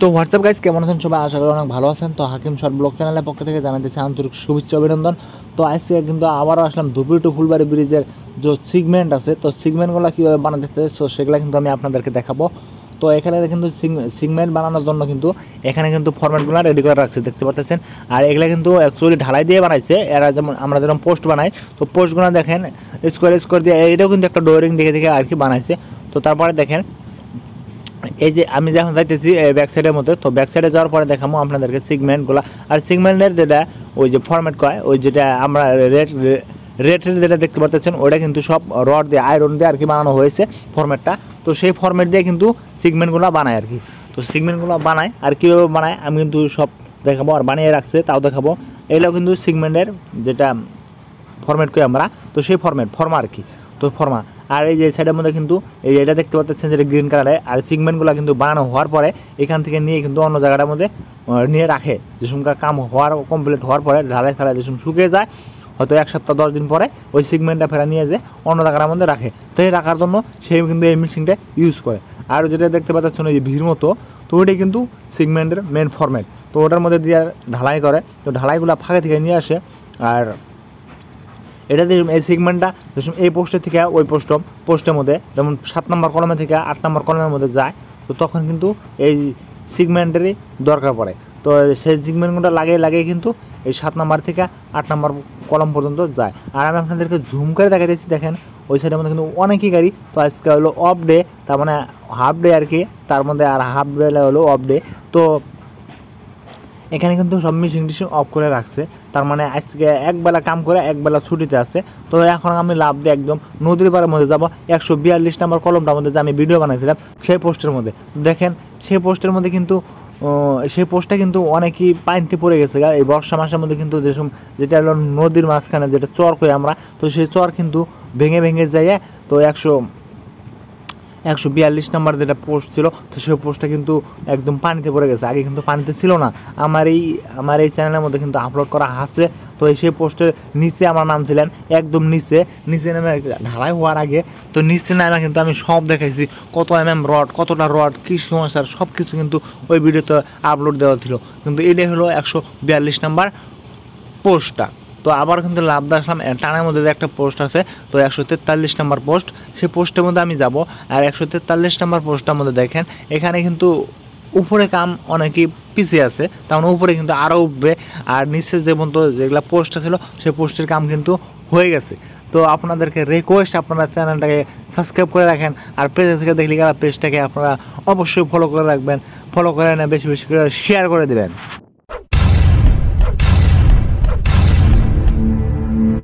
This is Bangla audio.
তো হোয়াটসঅ্যাপ গাইজ কেমন আছেন সবাই আশা করি অনেক ভালো আছেন তো হাকিম শর্ট ব্লগ চ্যানেলের পক্ষ থেকে জানাতেছি আন্তরিক শুভেচ্ছা অভিনন্দন তো আজকে কিন্তু আবারও আসলাম দুপুর টু ফুলবাড়ি ব্রিজের যে সিগমেন্ট আছে তো সিগমেন্টগুলো কীভাবে বানাতে সো সেগুলো কিন্তু আমি আপনাদেরকে দেখাবো তো এখানে কিন্তু সিগমেন্ট বানানোর জন্য কিন্তু এখানে কিন্তু ফর্ম্যাটগুলো রেডি করে রাখছে দেখতে পাচ্ছেন আর এগুলো কিন্তু অ্যাকচুয়ালি ঢালাই দিয়ে বানাইছে এরা যেমন আমরা যেরকম পোস্ট বানাই তো পোস্টগুলো দেখেন স্কোয়ার স্কোয়ার দিয়ে এটাও কিন্তু একটা ডোরিং দেখে দেখে আর কি বানাইছে তো তারপরে দেখেন এই যে আমি যখন যাইতেছি ব্যাক সাইডের মধ্যে তো ব্যাক সাইডে যাওয়ার পরে দেখামো আপনাদেরকে সিগমেন্টগুলো আর সিগমেন্টের যেটা ওই যে ফরম্যাট কয় ওই যেটা আমরা রেট রেটের যেটা দেখতে পাচ্ছেন ওটা কিন্তু সব রড দিয়ে আয়রন দিয়ে আর কি বানানো হয়েছে ফরম্যাটটা তো সেই ফরম্যাট দিয়ে কিন্তু সিগমেন্টগুলো বানায় আর কি তো সিগমেন্টগুলো বানায় আর কীভাবে বানায় আমি কিন্তু সব দেখাবো আর বানিয়ে রাখছে তাও দেখাবো এগুলো কিন্তু সিগমেন্টের যেটা ফরম্যাট করি আমরা তো সেই ফরম্যাট ফর্মা আর কি তো ফর্মা আর এই যে সাইডের মধ্যে কিন্তু এই এটা দেখতে পাচ্ছেন যেটা গ্রিন কালারে আর সিগমেন্টগুলো কিন্তু বানানো হওয়ার পরে এখান থেকে নিয়ে কিন্তু অন্য জায়গাটার মধ্যে নিয়ে রাখে যেসমকার কাম হওয়ার কমপ্লিট হওয়ার পরে ঢালাই ছাড়াই যেসম শুকিয়ে যায় হয়তো এক সপ্তাহ দশ দিন পরে ওই সিগমেন্টটা ফেরা নিয়ে যে অন্য জায়গার মধ্যে রাখে তো এই রাখার জন্য সে কিন্তু এই মেশিনটা ইউজ করে আর যেটা দেখতে পাচ্ছেন ওই যে ভিড় মতো তো ওইটাই কিন্তু সিগমেন্টের মেন ফরম্যাট তো ওটার মধ্যে দিয়ে ঢালাই করে তো ঢালাইগুলো ফাঁকে থেকে নিয়ে আসে আর এটা দেখুন এই সিগমেন্টটা দেখুন এই পোস্টের থেকে ওই পোস্ট পোস্টের মধ্যে যেমন সাত নম্বর কলমে থেকে আট নম্বর কলমের মধ্যে যায় তো তখন কিন্তু এই সিগমেন্টেরই দরকার পড়ে তো সেই সিগমেন্টগুলো লাগিয়ে লাগিয়ে কিন্তু এই সাত নম্বর থেকে আট নম্বর কলম পর্যন্ত যায় আর আমি আপনাদেরকে ঝুম করে দেখা দিয়েছি দেখেন ওই সাইডের মধ্যে কিন্তু অনেকই গাড়ি তো আজকে হলো অফ ডে তার মানে হাফ ডে আর কি তার মধ্যে আর হাফ ডে হলো অফ ডে তো এখানে কিন্তু সব মিশিং টিশিং অফ করে রাখছে তার মানে আজকে একবেলা কাম করে একবেলা ছুটিতে আছে তো এখন আমি লাভ দিয়ে একদম নদীর পাড়ের মধ্যে যাবো একশো বিয়াল্লিশ নাম্বার কলমটার মধ্যে যে আমি ভিডিও বানাইছিলাম সেই পোস্টের মধ্যে দেখেন সেই পোস্টের মধ্যে কিন্তু সেই পোস্টটা কিন্তু অনেকই পানিতে পড়ে গেছে এই বর্ষা মাসের মধ্যে কিন্তু যেসব যেটা হলো নদীর মাঝখানে যেটা চর করে আমরা তো সেই চর কিন্তু ভেঙে ভেঙে যাইয়ে তো একশো একশো বিয়াল্লিশ নাম্বার যেটা পোস্ট ছিল তো সেই পোস্টটা কিন্তু একদম পানিতে পড়ে গেছে আগে কিন্তু পানিতে ছিল না আমার এই আমার এই চ্যানেলের মধ্যে কিন্তু আপলোড করা আছে তো সেই পোস্টের নিচে আমার নাম ছিলেন একদম নিচে নিচে নেমে ঢালাই হওয়ার আগে তো নিচে নামে কিন্তু আমি সব দেখাইছি কত এম এম রড কতটা রড কী সমস্যার সব কিছু কিন্তু ওই ভিডিওতে আপলোড দেওয়া ছিল কিন্তু এটাই হলো একশো বিয়াল্লিশ নাম্বার পোস্টটা তো আবার কিন্তু লাভ দেখলাম টানের মধ্যে একটা পোস্ট আছে তো একশো তেতাল্লিশ নম্বর পোস্ট সেই পোস্টের মধ্যে আমি যাব আর একশো তেতাল্লিশ নম্বর পোস্টটার মধ্যে দেখেন এখানে কিন্তু উপরে কাম অনেকেই পিছিয়ে আছে তেমন মানে উপরে কিন্তু আরও উঠবে আর নিচে যে পর্যন্ত যেগুলো পোস্টটা ছিল সেই পোস্টের কাম কিন্তু হয়ে গেছে তো আপনাদেরকে রিকোয়েস্ট আপনারা চ্যানেলটাকে সাবস্ক্রাইব করে রাখেন আর পেজ থেকে দেখলে পেজটাকে আপনারা অবশ্যই ফলো করে রাখবেন ফলো করে না বেশি বেশি করে শেয়ার করে দেবেন